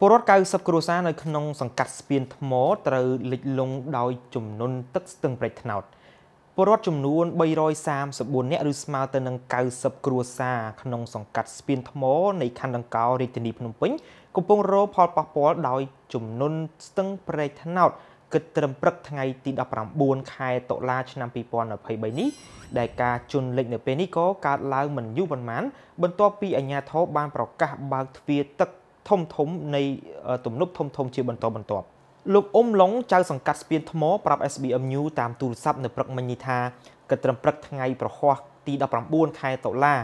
ពលរដ្ឋ90គ្រួសារនៅក្នុងសង្កាត់ស្ពានថ្មត្រូវលិចលង់ដោយចំនួនទឹកស្ទឹងព្រែកថ្នោតពលរដ្ឋចំនួន334នាក់ឬស្មើទៅនឹង90គ្រួសារក្នុងសង្កាត់ស្ពានថ្មនៃខណ្ឌដង្កោរាជធានីភ្នំពេញកំពុងរងផលប៉ះពាល់ដោយចំនួនស្ទឹងព្រែកថ្នោតគិតត្រឹមព្រឹកថ្ងៃទី19ខែតុលាឆ្នាំ2023នេះដែលការជន់លិចនៅពេលនេះក៏កើតឡើងមិនយូរប៉ុន្មាន បន្ទាប់ពីអាជ្ញាធរបានប្រកាសបើកទ្វារទឹកធំធំនៃទំនប់ធំធំជាបន្តបន្ទាប់លោកអ៊ុំឡុងចៅសង្កាត់ស្ពានថ្មប្រាប់ SBM News តាមទូរស័ព្ទនៅព្រឹកមិញនេះថាកិត្តិកម្មព្រឹកថ្ងៃ ប្រហោះទី19ខែតុលា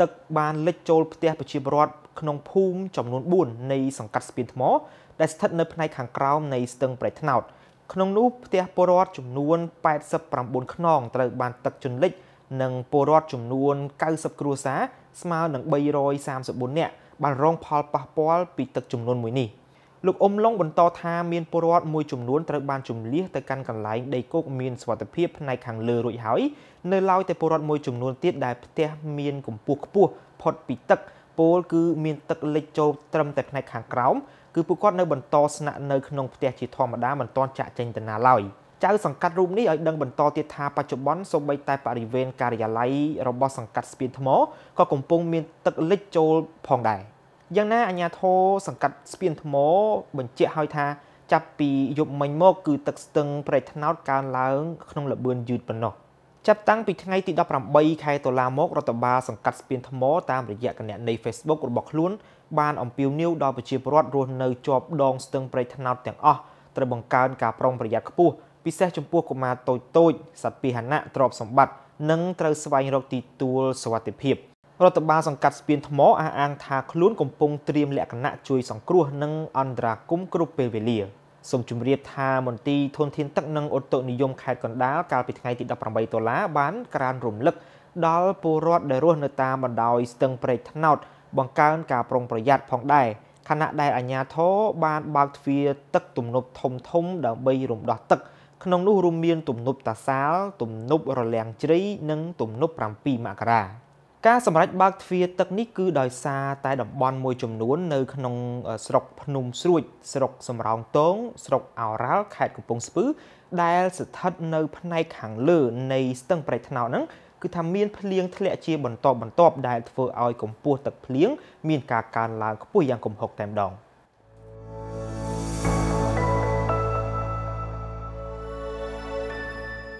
ទឹកបានលិចចូលផ្ទះប្រជាពលរដ្ឋក្នុងភូមិចំនួន4នៃសង្កាត់ស្ពានថ្មដែលស្ថិតនៅផ្នែកខាងក្រោមនៃស្ទឹងប្រៃថ្នោតក្នុងនោះផ្ទះពលរដ្ឋចំនួន89ខ្នងត្រូវបានទឹកជន់លិចនិងពលរដ្ឋចំនួន90គ្រួសារស្មើនឹង334នាក់បានរងផលប៉ះពាល់ពីទឹកចំនួនមួយនេះលោកអ៊ុំឡុងបន្តថាមានពលរដ្ឋមួយចំនួនត្រូវបានជំលៀសទៅកាន់កន្លែងដីគោកមានសុវត្ថិភាពផ្នែកខាងលើរួចហើយនៅឡើយតែពលរដ្ឋមួយចំនួនទៀតដែលផ្ទះមានកម្ពស់ខ្ពស់ផុតពីទឹកពលគឺមានទឹកលិចចូលត្រឹមតែផ្នែកខាងក្រោមគឺពួកគាត់នៅបន្តស្នាក់នៅក្នុងផ្ទះជាធម្មតាមិនទាន់ចាក់ចេញទៅណាឡើយ។ចៅសង្កាត់រូបនេះឲ្យដឹងបន្តទៀតថាបច្ចុប្បន្នសូម្បីតែបរិវេណការិយាល័យរបស់សង្កាត់ស្ពានថ្មក៏កំពុង មានទឹកលិចចូលផងដែរយ៉ាងណាអាជ្ញាធរសង្កាត់ស្ពានថ្មបញ្ជាក់ឲ្យថាចាប់ពីយប់មិញមកគឺទឹកស្ទឹងប្រេកថ្នោតកើនឡើង ក្នុងល្បឿនយឺតប៉ុណ្ណោះចាប់តាំងពីថ្ងៃទី18ខែតុលាមករដ្ឋបាលសង្កាត់ស្ពានថ្មតាមរយៈគណនី Facebook របស់ខ្លួន បានអំពាវនាវដល់ប្រជាពលរដ្ឋរស់នៅជាប់ដងស្ទឹងប្រេកថ្នោតទាំងអស់ត្រូវបង្កើនការប្រុងប្រយ័ត្នខ្ពស់ពិសេសចំពោះកុមារតូចតូចសត្វពាហនៈទ្រព្យសម្បត្តិនិងត្រូវស្វែងរកទីទួលសុវត្ថិភាពរដ្ឋបាលសង្កាត់ស្ពានថ្មអះអាងថាខ្លួនកំពុងត្រៀមលក្ខណៈជួយសង្គ្រោះនិងអន្តរាគមន៍គ្រប់ពេលវេលាសូមជម្រាបថាមន្ទីរធនធានទឹកនិងឧតុនិយមខេត្តកណ្ដាលកាលពីថ្ងៃទី18ដុល្លារបានក្រានរំលឹកដល់ពលរដ្ឋដែលរស់នៅតាមបណ្ដោយស្ទឹងព្រែកថ្នោតបង្កើនការប្រុងប្រយ័ត្នផងដែរខណៈដែលអាជ្ញាធរបានបើកទ្វារទឹកទំនប់ធំធំដើម្បីរំដោះទឹកក្នុងនោះរួមមាន ទំនប់តាសាល ទំនប់រលាំងជ្រៃនិង ទំនប់7មករា ការសម្រេចបើកទ្វារទឹកនេះគឺដោយសារតែតំបន់មួយចំនួន នៅក្នុងស្រុកភ្នំស្រួចស្រុកសំរោងតងស្រុកឱរ៉ាល់ខេត្តកំពង់ស្ពឺដែល ស្ថិតនៅផ្នែកខាងលើនៃស្ទឹងប្រៃថ្នោតហ្នឹងគឺថាមានភ្លៀងធ្លាក់ជាបន្តបន្ទាប់ដែលធ្វើឲ្យកម្ពស់ទឹកភ្លៀងមានការកើនឡើងខ្ពស់យ៉ាងគំហុកតែម្ដង។